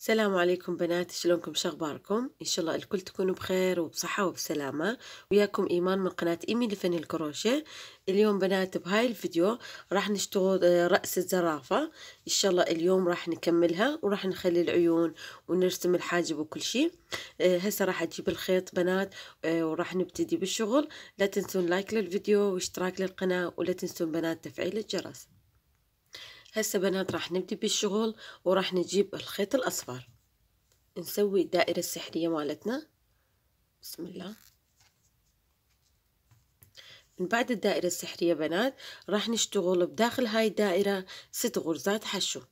السلام عليكم بنات شلونكم شخباركم ان شاء الله الكل تكونوا بخير وبصحة وبسلامة وياكم ايمان من قناة ايمي لفن الكروشيه اليوم بنات بهاي الفيديو راح نشتغل آه، رأس الزرافة ان شاء الله اليوم راح نكملها وراح نخلي العيون ونرسم الحاجب وكل شيء آه، هسه راح اجيب الخيط بنات آه، وراح نبتدي بالشغل لا تنسون لايك للفيديو واشتراك للقناة ولا تنسون بنات تفعيل الجرس هسه بنات راح نبدي بالشغل وراح نجيب الخيط الاصفر نسوي الدائرة السحرية مالتنا بسم الله من بعد الدائرة السحرية بنات راح نشتغل بداخل هاي الدائرة ست غرزات حشو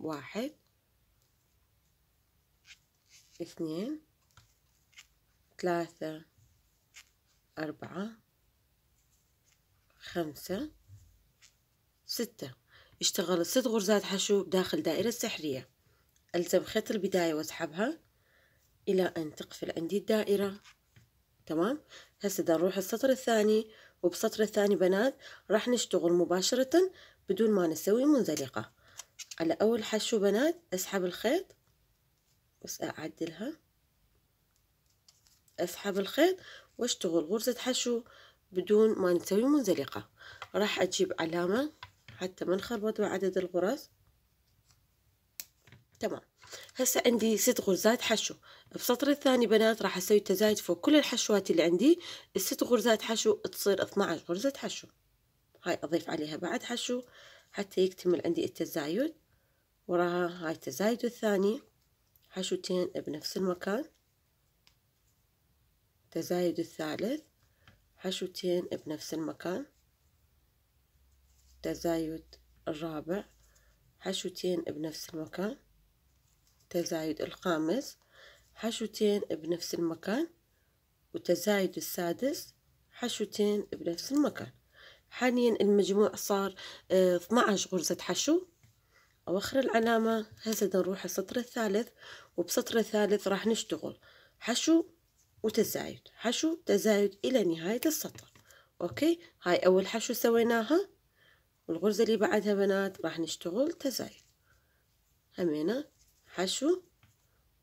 واحد اثنين ثلاثة أربعة خمسة ستة اشتغل ست غرزات حشو داخل دائرة سحرية ألزم خيط البداية واسحبها إلى أن تقفل عندي الدائرة تمام هسه دا نروح السطر الثاني وبسطر الثاني بنات راح نشتغل مباشرة بدون ما نسوي منزلقة على أول حشو بنات أسحب الخيط بس أعدلها أسحب الخيط واشتغل غرزة حشو بدون ما نسوي منزلقة راح أجيب علامة حتى ما نخربط بعدد الغرز تمام هسه عندي ست غرزات حشو بسطر الثاني بنات راح اسوي تزايد فوق كل الحشوات اللي عندي الست غرزات حشو تصير 12 غرزة حشو هاي اضيف عليها بعد حشو حتى يكتمل عندي التزايد وراها هاي التزايد الثاني حشوتين بنفس المكان تزايد الثالث حشوتين بنفس المكان تزايد الرابع حشوتين بنفس المكان تزايد الخامس حشوتين بنفس المكان وتزايد السادس حشوتين بنفس المكان حاليا المجموع صار اه 12 غرزة حشو أواخر العلامة هسه نروح السطر الثالث وبسطر الثالث راح نشتغل حشو وتزايد حشو تزايد إلى نهاية السطر أوكي هاي أول حشو سويناها والغرزة اللي بعدها بنات راح نشتغل تزايد همينة حشو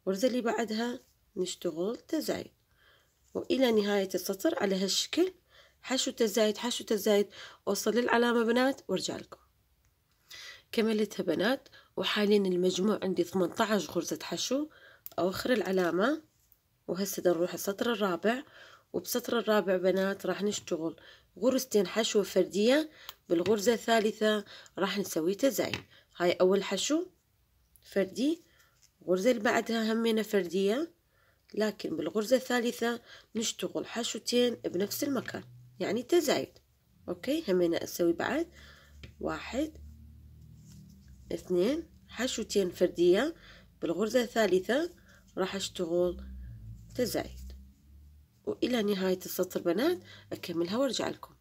الغرزة اللي بعدها نشتغل تزايد وإلى نهاية السطر على هالشكل حشو تزايد حشو تزايد أوصل للعلامة بنات وارجع لكم كملتها بنات وحاليا المجموع عندي 18 غرزة حشو أوخر العلامة وهسه نروح السطر الرابع وبسطر الرابع بنات راح نشتغل غرزتين حشوة فردية بالغرزة الثالثة راح نسوي تزايد هاي أول حشو فردي الغرزة اللي بعدها همينة فردية لكن بالغرزة الثالثة نشتغل حشوتين بنفس المكان يعني تزايد أوكي همينة أسوي بعد واحد اثنين حشوتين فردية بالغرزة الثالثة راح أشتغل تزايد وإلى نهاية السطر بنات أكملها وأرجع لكم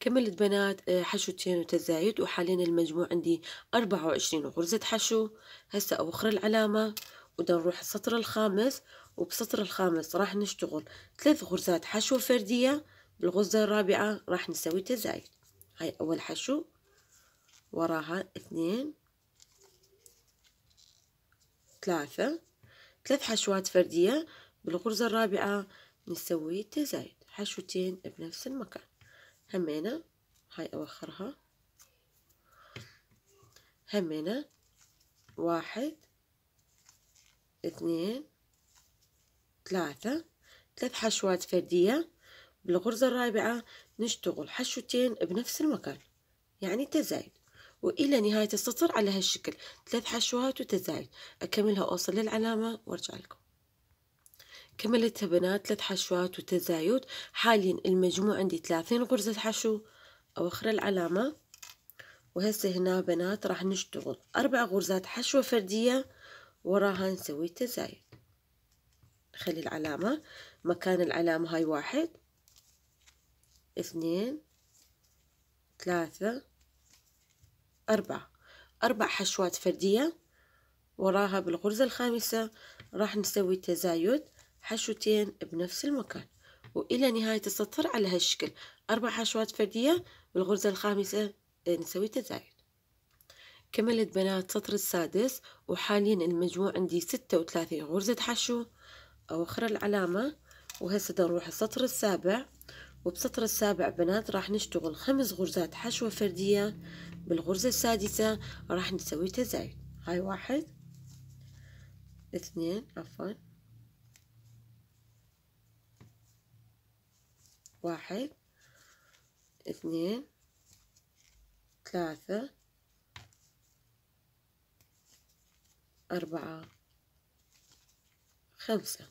كملت بنات آه، حشوتين وتزايد وحاليا المجموع عندي أربعة وعشرين غرزة حشو هسه أوخر العلامة ودا نروح السطر الخامس وبسطر الخامس راح نشتغل ثلاث غرزات حشو فردية بالغرزة الرابعة راح نسوي تزايد هاي أول حشو وراها اثنين ثلاثة ثلاث حشوات فردية بالغرزة الرابعة نسوي تزايد حشوتين بنفس المكان همينا هاي أوخرها همينا واحد اثنين ثلاثة ثلاث حشوات فردية بالغرزة الرابعة نشتغل حشوتين بنفس المكان يعني تزايد وإلى نهاية السطر على هالشكل ثلاث حشوات وتزايد أكملها أوصل للعلامة وأرجع لكم كملتها بنات ثلاث حشوات وتزايد حاليا المجموع عندي ثلاثين غرزة حشو أواخر العلامة وهسه هنا بنات راح نشتغل أربع غرزات حشوة فردية وراها نسوي تزايد خلي العلامة مكان العلامة هاي واحد اثنين ثلاثة أربعة أربع حشوات فردية وراها بالغرزة الخامسة راح نسوي تزايد حشوتين بنفس المكان وإلى نهاية السطر على هالشكل أربع حشوات فردية بالغرزة الخامسة نسوي تزايد كملت بنات سطر السادس وحاليا المجموع عندي ستة وثلاثين غرزة حشو أوخر العلامة وهسه نروح السطر السابع وبسطر السابع بنات راح نشتغل خمس غرزات حشوة فردية بالغرزة السادسة راح نسوي تزايد هاي واحد اثنين عفوا واحد اثنين ثلاثة أربعة خمسة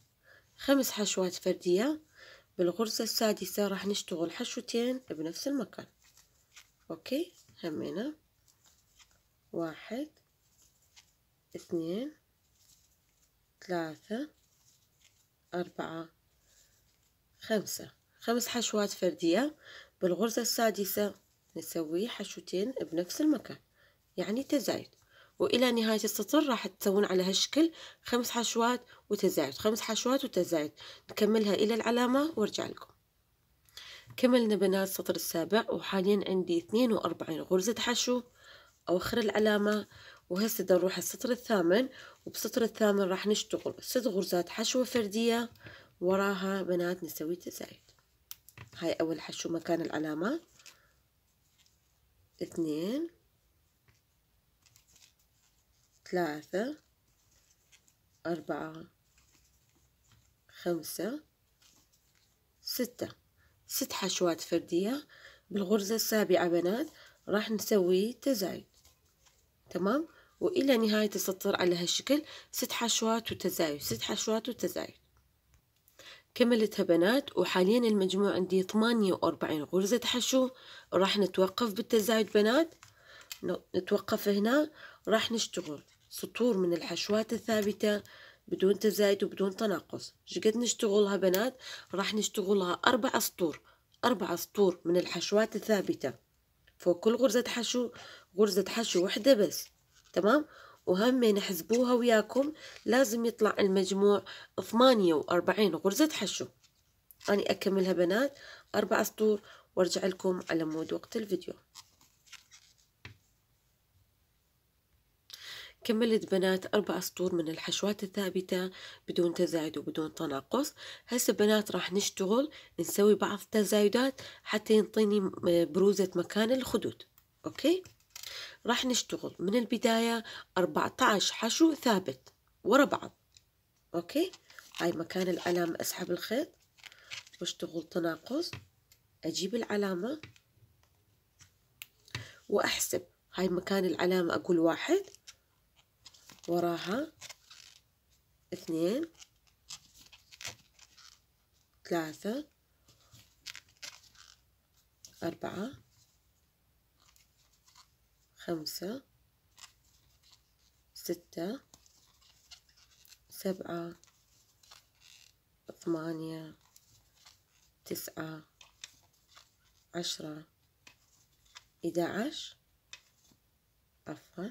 خمس حشوات فردية بالغرزة السادسة راح نشتغل حشوتين بنفس المكان أوكي همينا واحد اثنين ثلاثة أربعة خمسة خمس حشوات فردية بالغرزة السادسة نسوي حشوتين بنفس المكان يعني تزايد وإلى نهاية السطر راح تسوون على هالشكل خمس حشوات وتزايد خمس حشوات وتزايد نكملها إلى العلامة وارجع لكم كملنا بنات السطر السابع وحاليا عندي اثنين وأربعين غرزة حشو أوخر العلامة وهسه بدنا نروح السطر الثامن وبسطر الثامن راح نشتغل ست غرزات حشوة فردية وراها بنات نسوي تزايد هاي أول حشو مكان العلامة اثنين ثلاثة أربعة خمسة ستة ست حشوات فردية بالغرزة السابعة بنات راح نسوي تزايد تمام وإلى نهاية السطر على هالشكل ست حشوات وتزايد ست حشوات وتزايد كملتها بنات وحاليا المجموع عندي 48 غرزة حشو راح نتوقف بالتزايد بنات نتوقف هنا راح نشتغل سطور من الحشوات الثابتة بدون تزايد وبدون تناقص شقد نشتغلها بنات راح نشتغلها أربع سطور أربع سطور من الحشوات الثابتة فوق كل غرزة حشو غرزة حشو وحدة بس تمام وهم نحسبوها وياكم لازم يطلع المجموع ثمانية وأربعين غرزة حشو أني أكملها بنات أربع سطور وارجع لكم على مود وقت الفيديو كملت بنات أربع سطور من الحشوات الثابتة بدون تزايد وبدون تناقص هسه بنات راح نشتغل نسوي بعض التزايدات حتى ينطيني بروزة مكان الخدود أوكي راح نشتغل من البداية 14 حشو ثابت ورا بعض أوكي هاي مكان العلامة أسحب الخيط واشتغل تناقص أجيب العلامة وأحسب هاي مكان العلامة أقول واحد وراها اثنين ثلاثة أربعة خمسة ستة سبعة ثمانية تسعة عشرة إحدى عشر عفوا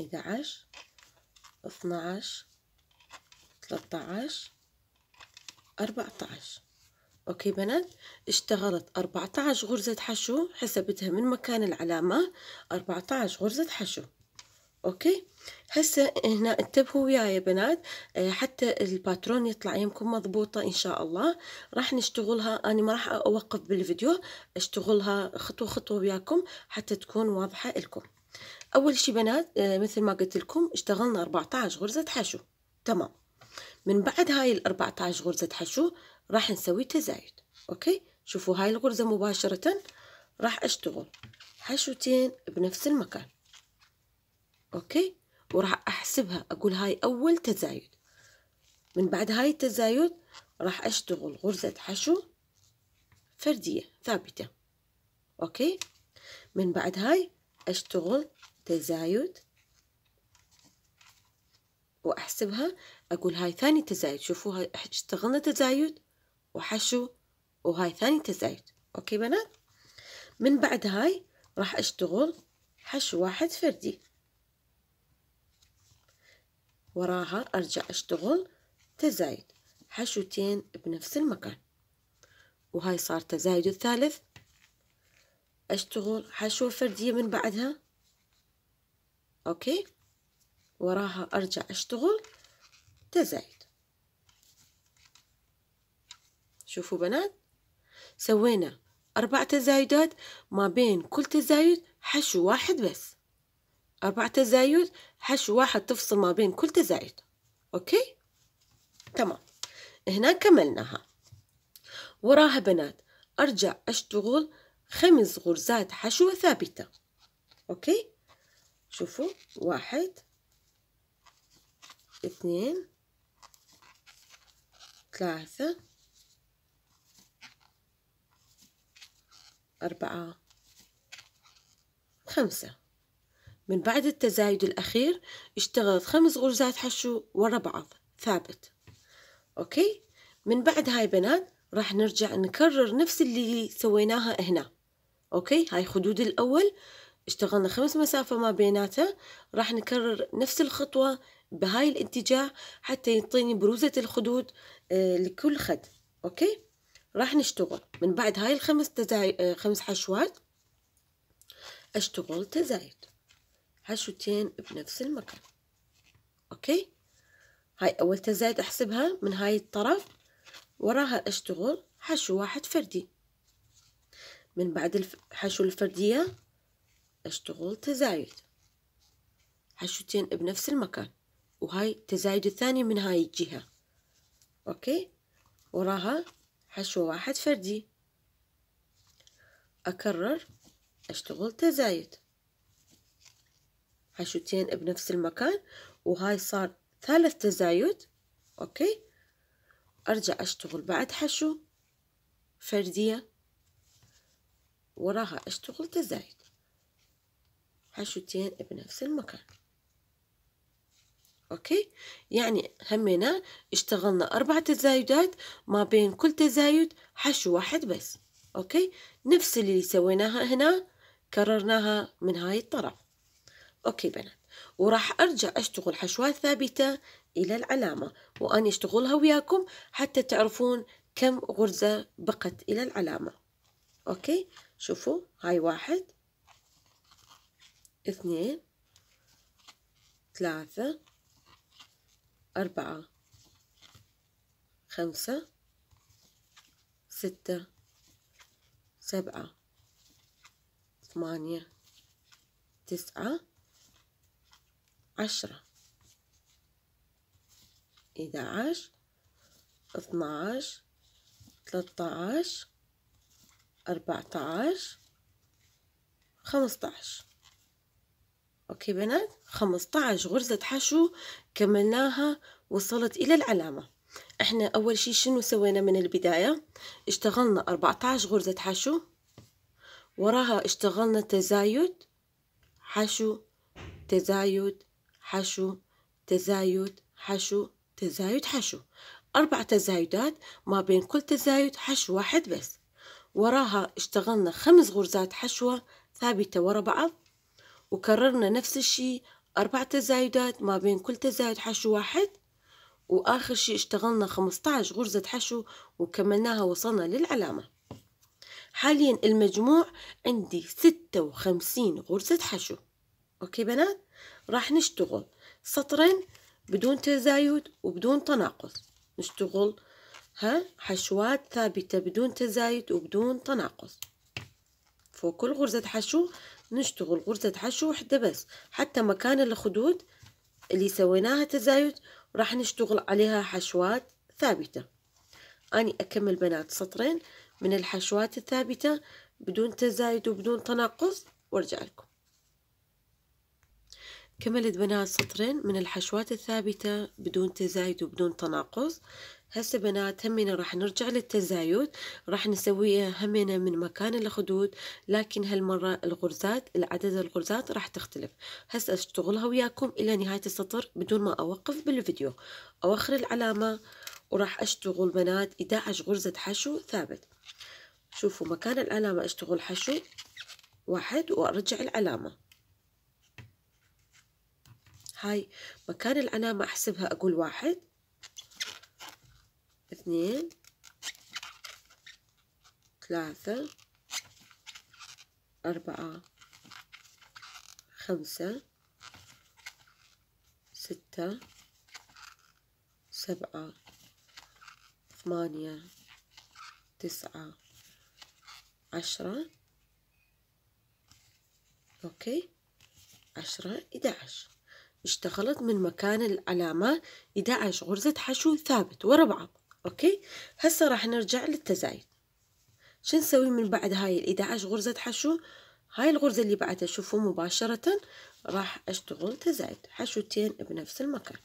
إحدى عشر اثنا عشر ثلاثة عشر أربعة عشر أوكي بنات اشتغلت 14 غرزة حشو حسبتها من مكان العلامة 14 غرزة حشو أوكي هسه هنا انتبهوا وياي يا بنات آه، حتى الباترون يطلع يمكم مضبوطة إن شاء الله راح نشتغلها أنا ما راح أوقف بالفيديو أشتغلها خطوة خطوة وياكم حتى تكون واضحة لكم أول شي بنات آه، مثل ما قلت لكم اشتغلنا 14 غرزة حشو تمام من بعد هاي ال 14 غرزة حشو راح نسوي تزايد اوكي شوفوا هاي الغرزة مباشرة راح اشتغل حشوتين بنفس المكان اوكي وراح احسبها اقول هاي اول تزايد من بعد هاي التزايد راح اشتغل غرزة حشو فردية ثابتة اوكي من بعد هاي اشتغل تزايد واحسبها اقول هاي ثاني تزايد شوفوا هاي اشتغلنا تزايد وحشو وهاي ثاني تزايد أوكي بنات من بعد هاي راح أشتغل حشو واحد فردي وراها أرجع أشتغل تزايد حشوتين بنفس المكان وهاي صار تزايد الثالث أشتغل حشوة فردية من بعدها أوكي وراها أرجع أشتغل تزايد شوفوا بنات سوينا أربع تزايدات ما بين كل تزايد حشو واحد بس أربع تزايد حشو واحد تفصل ما بين كل تزايد أوكي تمام هنا كملناها وراها بنات أرجع أشتغل خمس غرزات حشو ثابتة أوكي شوفوا واحد اثنين ثلاثة أربعة خمسة من بعد التزايد الأخير اشتغلت خمس غرزات حشو ورا بعض ثابت أوكي من بعد هاي بنات راح نرجع نكرر نفس اللي سويناها هنا أوكي هاي خدود الأول اشتغلنا خمس مسافة ما بيناتها راح نكرر نفس الخطوة بهاي الاتجاه حتى يعطيني بروزة الخدود آه، لكل خد أوكي راح نشتغل من بعد هاي الخمس تزاي آه، خمس حشوات اشتغل تزايد حشوتين بنفس المكان اوكي هاي اول تزايد احسبها من هاي الطرف وراها اشتغل حشو واحد فردي من بعد الحشو الفردية اشتغل تزايد حشوتين بنفس المكان وهاي التزايد الثاني من هاي الجهة اوكي وراها حشو واحد فردي أكرر أشتغل تزايد حشوتين بنفس المكان وهاي صار ثالث تزايد أوكي أرجع أشتغل بعد حشو فردية وراها أشتغل تزايد حشوتين بنفس المكان أوكي يعني همنا اشتغلنا أربع تزايدات ما بين كل تزايد حشو واحد بس أوكي نفس اللي سويناها هنا كررناها من هاي الطرف أوكي بنات وراح أرجع أشتغل حشوات ثابتة إلى العلامة وأنا أشتغلها وياكم حتى تعرفون كم غرزة بقت إلى العلامة أوكي شوفوا هاي واحد اثنين ثلاثة أربعة خمسة ستة سبعة ثمانية تسعة عشرة إحدى عشر اثنا عشر ثلاثة عشر أربعة عشر خمسة عشر أوكي بنات 15 غرزة حشو كملناها وصلت إلى العلامة احنا أول شي شنو سوينا من البداية اشتغلنا 14 غرزة حشو وراها اشتغلنا تزايد حشو تزايد حشو تزايد حشو تزايد حشو أربع تزايدات ما بين كل تزايد حشو واحد بس وراها اشتغلنا خمس غرزات حشوة ثابتة ورا بعض وكررنا نفس الشيء أربع تزايدات ما بين كل تزايد حشو واحد وآخر شيء اشتغلنا 15 غرزة حشو وكملناها وصلنا للعلامة حاليا المجموع عندي 56 غرزة حشو أوكي بنات راح نشتغل سطرين بدون تزايد وبدون تناقص نشتغل ها حشوات ثابتة بدون تزايد وبدون تناقص فوق كل غرزة حشو نشتغل غرزة حشو وحدة بس حتى مكان الخدود اللي سويناها تزايد راح نشتغل عليها حشوات ثابتة أني أكمل بنات سطرين من الحشوات الثابتة بدون تزايد وبدون تناقص وارجع لكم كملت بنات سطرين من الحشوات الثابتة بدون تزايد وبدون تناقص هسه بنات همينا راح نرجع للتزايد راح نسويها همينا من مكان الخدود لكن هالمرة الغرزات العدد الغرزات راح تختلف هسه اشتغلها وياكم الى نهاية السطر بدون ما اوقف بالفيديو اوخر العلامة وراح اشتغل بنات 11 غرزة حشو ثابت شوفوا مكان العلامة اشتغل حشو واحد وارجع العلامة هاي مكان العلامة أحسبها أقول واحد اثنين ثلاثة أربعة خمسة ستة سبعة ثمانية تسعة عشرة أوكي عشرة إدعش اشتغلت من مكان العلامة إدعش غرزة حشو ثابت ورا بعض أوكي هسه راح نرجع للتزايد شو نسوي من بعد هاي ال11 غرزة حشو هاي الغرزة اللي بعدها شوفوا مباشرة راح أشتغل تزايد حشوتين بنفس المكان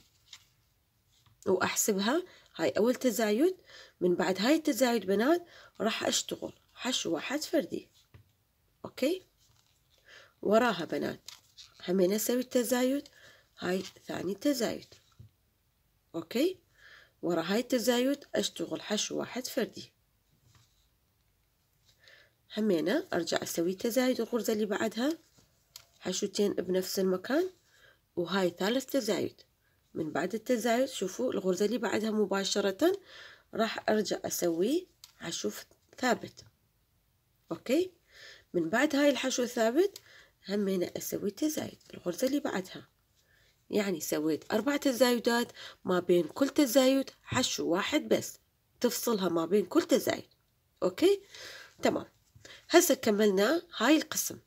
وأحسبها هاي أول تزايد من بعد هاي التزايد بنات راح أشتغل حشو واحد فردي أوكي وراها بنات همين أسوي التزايد هاي ثاني تزايد أوكي ورا هاي التزايد أشتغل حشو واحد فردي همينة أرجع أسوي تزايد الغرزة اللي بعدها حشوتين بنفس المكان وهاي ثالث تزايد من بعد التزايد شوفوا الغرزة اللي بعدها مباشرة راح أرجع أسوي حشو ثابت أوكي من بعد هاي الحشو الثابت همينة أسوي تزايد الغرزة اللي بعدها يعني سويت أربع تزايدات ما بين كل تزايد حشو واحد بس تفصلها ما بين كل تزايد أوكي تمام هسا كملنا هاي القسم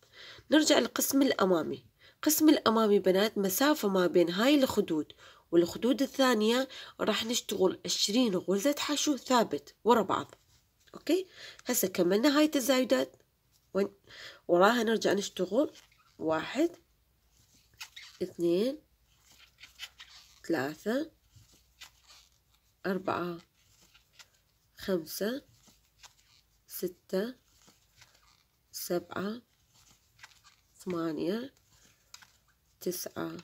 نرجع للقسم الأمامي قسم الأمامي بنات مسافة ما بين هاي الخدود والخدود الثانية راح نشتغل عشرين غرزة حشو ثابت ورا بعض أوكي هسا كملنا هاي التزايدات وراها نرجع نشتغل واحد اثنين ثلاثة أربعة خمسة ستة سبعة ثمانية تسعة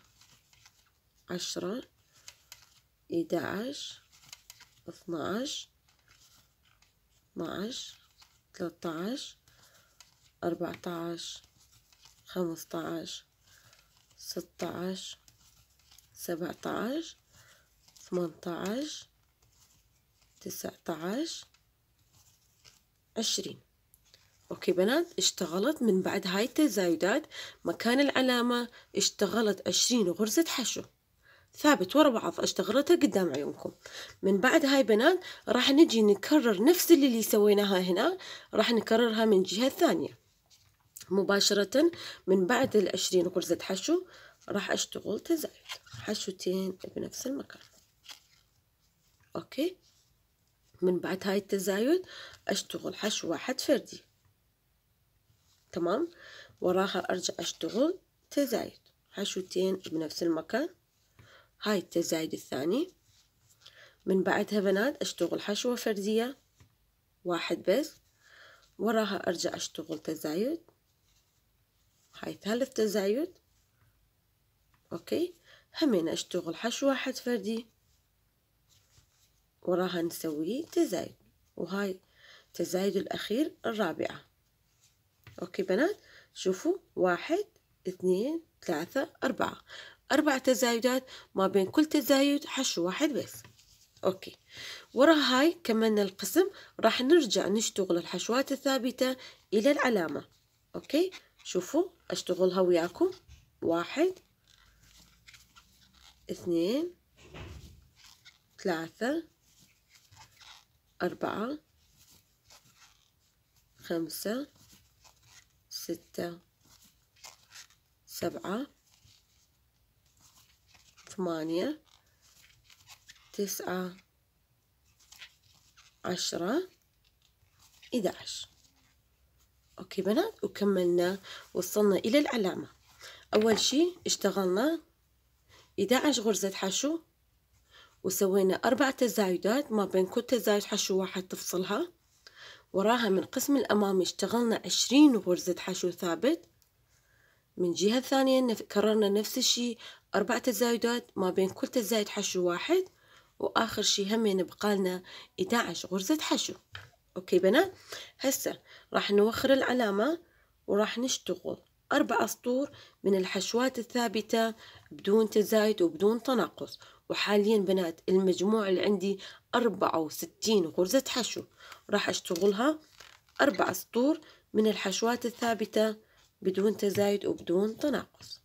عشرة إداعش اثناعش اثناعش خمسة عشر ستة عشر 17 18 19 عشرين اوكي بنات اشتغلت من بعد هاي التزايدات مكان العلامة اشتغلت عشرين غرزة حشو ثابت ورا بعض اشتغلتها قدام عيونكم من بعد هاي بنات راح نجي نكرر نفس اللي, اللي سويناها هنا راح نكررها من جهة ثانية مباشرة من بعد العشرين غرزة حشو راح أشتغل تزايد حشوتين بنفس المكان أوكي من بعد هاي التزايد أشتغل حشو واحد فردي تمام وراها أرجع أشتغل تزايد حشوتين بنفس المكان هاي التزايد الثاني من بعدها بنات أشتغل حشوة فردية واحد بس وراها أرجع أشتغل تزايد هاي ثالث تزايد اوكي همين اشتغل حشو واحد فردي وراها نسوي تزايد وهاي التزايد الأخير الرابعة أوكي بنات شوفوا واحد اثنين ثلاثة أربعة أربع تزايدات ما بين كل تزايد حشو واحد بس أوكي ورا هاي كملنا القسم راح نرجع نشتغل الحشوات الثابتة إلى العلامة أوكي شوفوا أشتغلها وياكم واحد اثنين ثلاثة أربعة خمسة ستة سبعة ثمانية تسعة عشرة إداعش أوكي بنات وكملنا وصلنا إلى العلامة أول شي اشتغلنا 11 غرزة حشو وسوينا أربع تزايدات ما بين كل تزايد حشو واحد تفصلها وراها من قسم الأمامي اشتغلنا عشرين غرزة حشو ثابت من جهة ثانية كررنا نفس الشي أربع تزايدات ما بين كل تزايد حشو واحد وآخر شي همين بقالنا 11 غرزة حشو أوكي بنات هسه راح نوخر العلامة وراح نشتغل أربع أسطور من الحشوات الثابتة بدون تزايد وبدون تناقص وحاليا بنات المجموع اللي عندي أربعة وستين غرزة حشو راح أشتغلها أربع سطور من الحشوات الثابتة بدون تزايد وبدون تناقص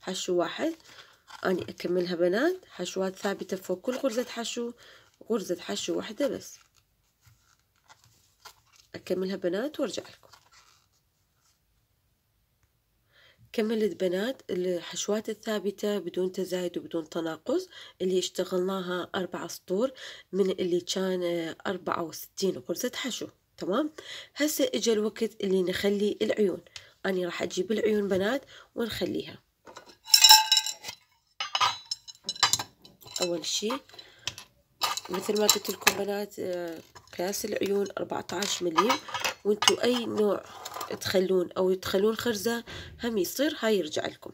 حشو واحد أني أكملها بنات حشوات ثابتة فوق كل غرزة حشو غرزة حشو واحدة بس أكملها بنات وارجع لكم كملت بنات الحشوات الثابتة بدون تزايد وبدون تناقص اللي اشتغلناها أربع سطور من اللي كان أربعة وستين غرزة حشو تمام هسه اجى الوقت اللي نخلي العيون أنا راح أجيب العيون بنات ونخليها أول شي مثل ما قلت لكم بنات آه، قياس العيون 14 مليم وانتو أي نوع تخلون أو تخلون خرزة هم يصير هاي يرجع لكم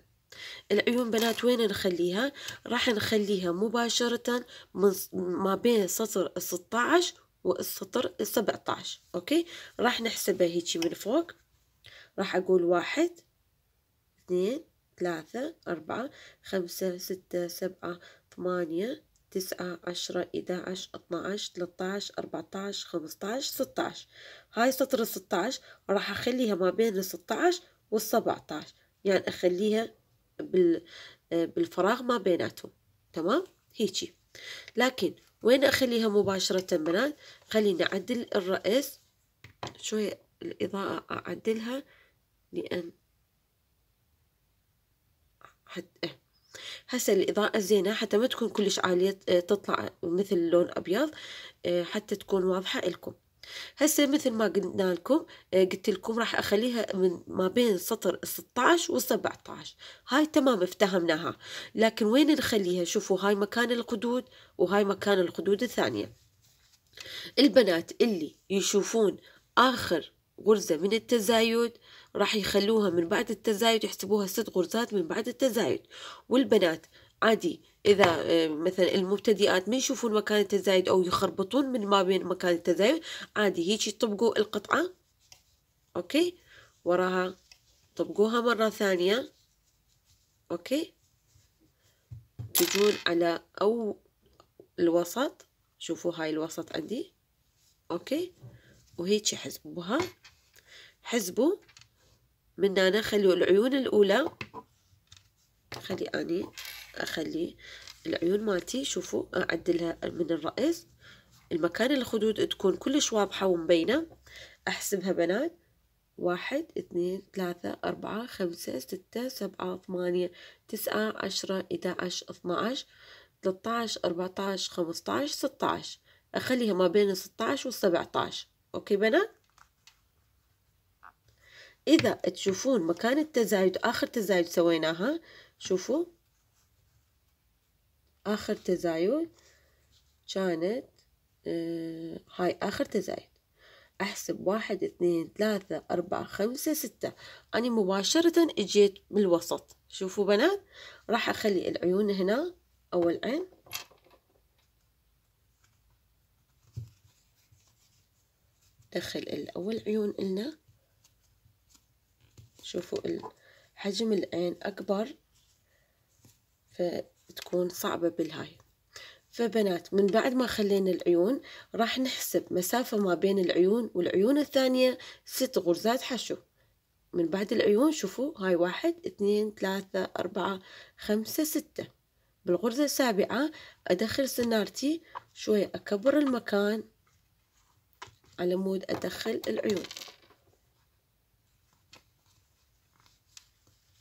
العيون بنات وين نخليها راح نخليها مباشرة من ما بين سطر الستة عشر والسطر السبعة عشر أوكي راح نحسبها هيجي من فوق راح أقول واحد اثنين ثلاثة أربعة خمسة ستة سبعة ثمانية تسعة عشرة إحدى عشر اثنا عشر ثلاثة عشر أربعة عشر خمسة عشر ستة عشر هاي سطر 16 راح أخليها ما بين وال 17 يعني أخليها بال... آه، بالفراغ ما بيناتهم تمام هيجي لكن وين أخليها مباشرة بنات خليني أعدل الرأس شوية الإضاءة أعدلها لأن حتى إيه. هسه الإضاءة زينة حتى ما تكون كلش عالية آه، تطلع مثل لون أبيض آه، حتى تكون واضحة لكم هسه مثل ما قلنا لكم آه، قلت لكم راح اخليها من ما بين سطر 16 و 17 هاي تمام افتهمناها لكن وين نخليها شوفوا هاي مكان القدود وهاي مكان القدود الثانية البنات اللي يشوفون اخر غرزة من التزايد راح يخلوها من بعد التزايد يحسبوها ست غرزات من بعد التزايد والبنات عادي إذا آه، مثلا المبتدئات ما يشوفون مكان التزايد أو يخربطون من ما بين مكان التزايد عادي هيك يطبقوا القطعة أوكي وراها طبقوها مرة ثانية أوكي تجون على أو الوسط شوفوا هاي الوسط عندي أوكي وهيك حزبوها حزبوا من هنا خلوا العيون الأولى خلي أني اخلي العيون مالتي شوفوا اعدلها من الرأس المكان الخدود تكون كلش واضحة ومبينة احسبها بنات واحد اثنين ثلاثة أربعة خمسة ستة سبعة ثمانية تسعة عشرة إحدى عشر اثنى عشر ثلاثة عشر أربعة عشر خمسة عشر ستة عشر أخليها ما بين الستة عشر والسبعة عشر أوكي بنات إذا تشوفون مكان التزايد آخر تزايد سويناها شوفوا آخر تزايد كانت آه هاي آخر تزايد أحسب واحد اثنين ثلاثة أربعة خمسة ستة أنا مباشرة إجيت بالوسط شوفوا بنات راح أخلي العيون هنا أول عين دخل الأول عيون إلنا شوفوا حجم العين أكبر ف تكون صعبة بالهاي فبنات من بعد ما خلينا العيون راح نحسب مسافة ما بين العيون والعيون الثانية ست غرزات حشو من بعد العيون شوفوا هاي واحد اثنين ثلاثة أربعة خمسة ستة بالغرزة السابعة أدخل سنارتي شوية أكبر المكان على مود أدخل العيون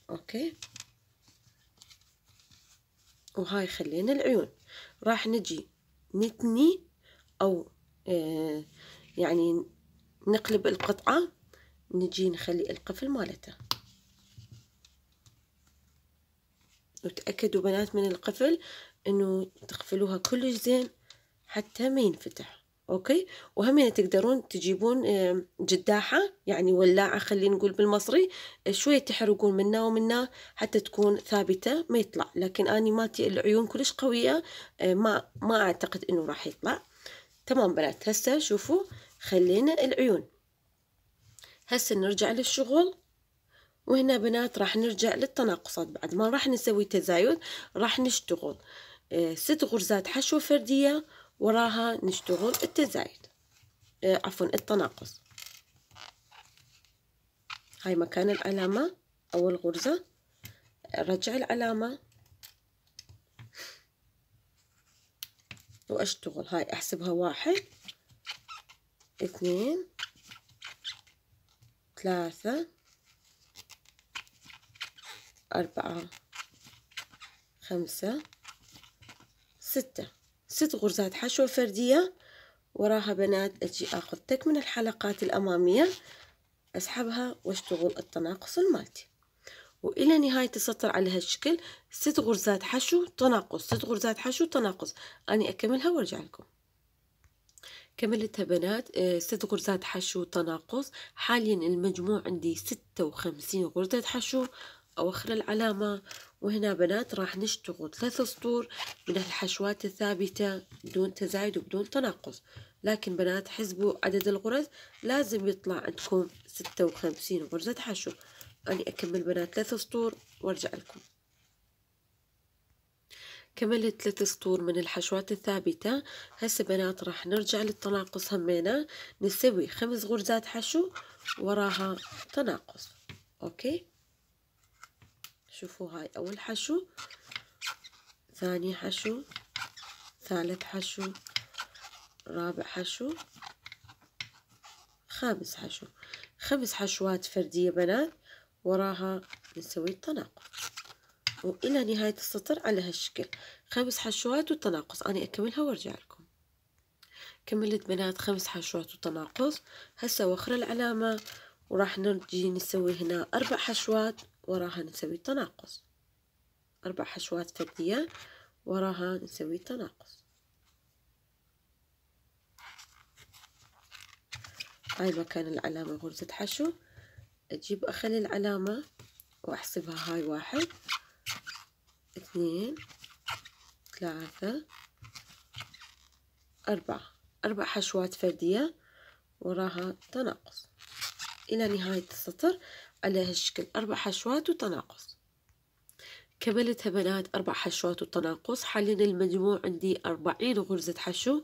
أوكي وهاي خلينا العيون راح نجي نتني أو آه، يعني نقلب القطعة نجي نخلي القفل مالته وتأكدوا بنات من القفل انه تقفلوها كلش زين حتى ما ينفتح أوكي وهم يعني تقدرون تجيبون جداحة يعني ولاعة خلينا نقول بالمصري شوية تحرقون منا ومنا حتى تكون ثابتة ما يطلع لكن أني مالتي العيون كلش قوية آه، ما ما أعتقد إنه راح يطلع تمام بنات هسه شوفوا خلينا العيون هسه نرجع للشغل وهنا بنات راح نرجع للتناقصات بعد ما راح نسوي تزايد راح نشتغل آه، ست غرزات حشوة فردية وراها نشتغل التزايد آه عفوا التناقص هاي مكان العلامة أو الغرزة رجع العلامة وأشتغل هاي أحسبها واحد اثنين ثلاثة أربعة خمسة ستة ست غرزات حشوة فردية وراها بنات أجي أخذ تك من الحلقات الأمامية أسحبها وأشتغل التناقص المالتي وإلى نهاية السطر على هالشكل ست غرزات حشو تناقص ست غرزات حشو تناقص أنا أكملها وأرجع لكم كملتها بنات آه، ست غرزات حشو تناقص حاليا المجموع عندي ستة وخمسين غرزة حشو أواخر العلامة وهنا بنات راح نشتغل ثلاث سطور من الحشوات الثابتة بدون تزايد وبدون تناقص لكن بنات حسبوا عدد الغرز لازم يطلع عندكم ستة وخمسين غرزة حشو أنا أكمل بنات ثلاث سطور وارجع لكم كملت ثلاث سطور من الحشوات الثابتة هسه بنات راح نرجع للتناقص همينا نسوي خمس غرزات حشو وراها تناقص أوكي شوفوا هاي اول حشو ثاني حشو ثالث حشو رابع حشو خامس حشو خمس حشوات فردية بنات وراها نسوي التناقص وإلى نهاية السطر على هالشكل خمس حشوات وتناقص أنا أكملها وارجع لكم كملت بنات خمس حشوات وتناقص هسه وخر العلامة وراح نجي نسوي هنا أربع حشوات وراها نسوي التناقص أربع حشوات فردية وراها نسوي التناقص هاي مكان العلامة غرزة حشو أجيب أخلي العلامة وأحسبها هاي واحد اثنين ثلاثة أربعة أربع حشوات فردية وراها تناقص إلى نهاية السطر على هالشكل أربع حشوات وتناقص كملتها بنات أربع حشوات وتناقص حاليا المجموع عندي أربعين غرزة حشو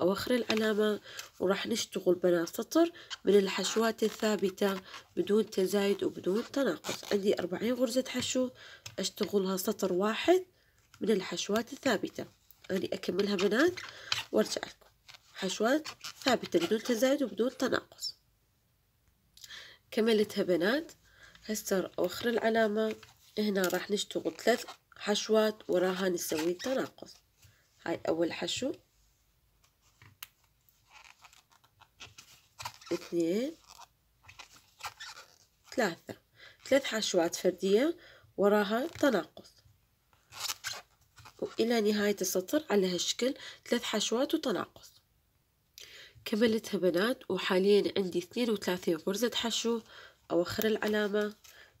أواخر العلامة وراح نشتغل بنات سطر من الحشوات الثابتة بدون تزايد وبدون تناقص عندي أربعين غرزة حشو أشتغلها سطر واحد من الحشوات الثابتة يعني أكملها بنات وارجع لكم حشوات ثابتة بدون تزايد وبدون تناقص كملتها بنات هسه أوخر العلامة هنا راح نشتغل ثلاث حشوات وراها نسوي تناقص هاي أول حشو اثنين ثلاثة ثلاث حشوات فردية وراها تناقص وإلى نهاية السطر على هالشكل ثلاث حشوات وتناقص كملتها بنات وحاليا عندي اثنين وثلاثين غرزة حشو أواخر العلامة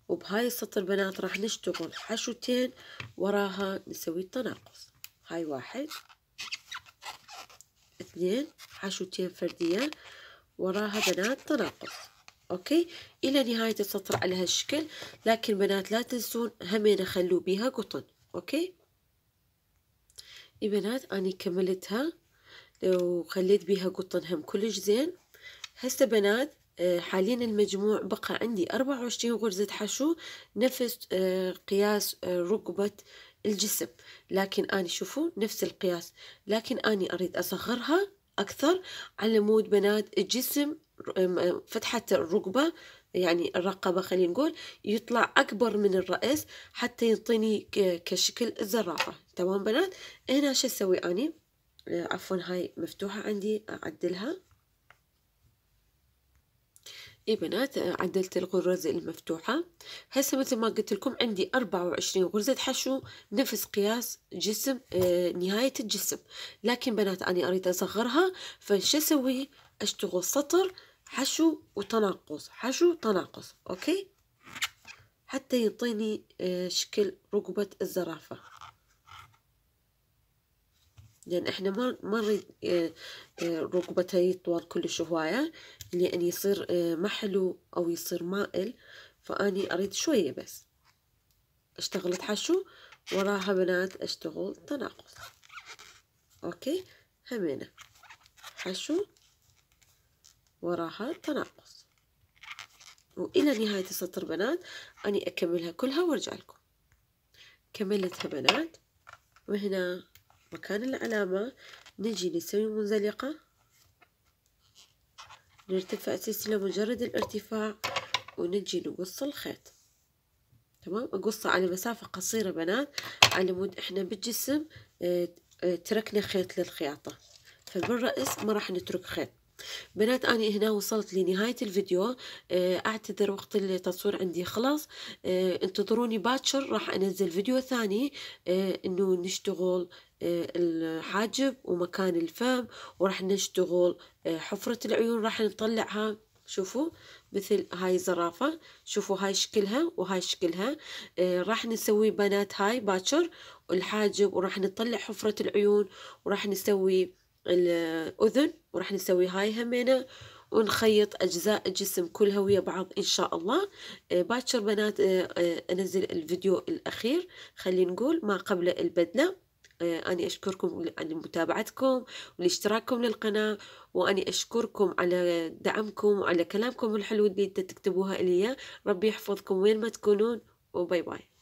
وبهاي السطر بنات راح نشتغل حشوتين وراها نسوي التناقص هاي واحد اثنين حشوتين فردية وراها بنات تناقص اوكي الى نهاية السطر على هالشكل لكن بنات لا تنسون همين خلو بيها قطن اوكي اي بنات اني كملتها وخليت بيها قطنهم كلش زين هسه بنات آه، حاليا المجموع بقى عندي أربعة وعشرين غرزة حشو نفس آه، قياس آه، رقبة الجسم لكن أنا شوفوا نفس القياس لكن أنا أريد أصغرها أكثر على مود بنات الجسم فتحة الرقبة يعني الرقبة خلينا نقول يطلع أكبر من الرأس حتى ينطيني كشكل زرافة تمام بنات هنا شو أسوي أني آه، عفوا هاي مفتوحة عندي أعدلها اي بنات آه، عدلت الغرز المفتوحة هسه مثل ما قلت لكم عندي أربعة وعشرين غرزة حشو نفس قياس جسم آه، نهاية الجسم لكن بنات أنا أريد أصغرها فش أسوي أشتغل سطر حشو وتناقص حشو تناقص أوكي حتى يعطيني شكل رقبة الزرافة لأن إحنا ما ما نريد آه، آه، ركبته يطول كلش هواية لأن يصير آه، محلو أو يصير مائل فأني أريد شوية بس اشتغلت حشو وراها بنات اشتغل تناقص أوكي همينة حشو وراها تناقص وإلى نهاية السطر بنات أني أكملها كلها وارجع لكم كملتها بنات وهنا مكان العلامة نجي نسوي منزلقة نرتفع السلسلة مجرد الارتفاع ونجي نقص الخيط تمام أقصه على مسافة قصيرة بنات على مود إحنا بالجسم آه، آه، تركنا خيط للخياطة فبالرأس ما راح نترك خيط بنات أنا هنا وصلت لنهاية الفيديو آه، أعتذر وقت التصوير عندي خلاص آه، انتظروني باتشر راح أنزل فيديو ثاني آه، أنه نشتغل الحاجب ومكان الفم وراح نشتغل حفرة العيون راح نطلعها شوفوا مثل هاي زرافة شوفوا هاي شكلها وهاي شكلها راح نسوي بنات هاي باتشر الحاجب وراح نطلع حفرة العيون وراح نسوي الأذن وراح نسوي هاي همينة ونخيط أجزاء الجسم كلها ويا بعض إن شاء الله آه، باكر بنات آه، آه، أنزل الفيديو الأخير خلي نقول ما قبل البدلة أني أشكركم على متابعتكم والاشتراككم للقناة وأني أشكركم على دعمكم وعلى كلامكم الحلو اللي تكتبوها إلي ربي يحفظكم وين ما تكونون وباي باي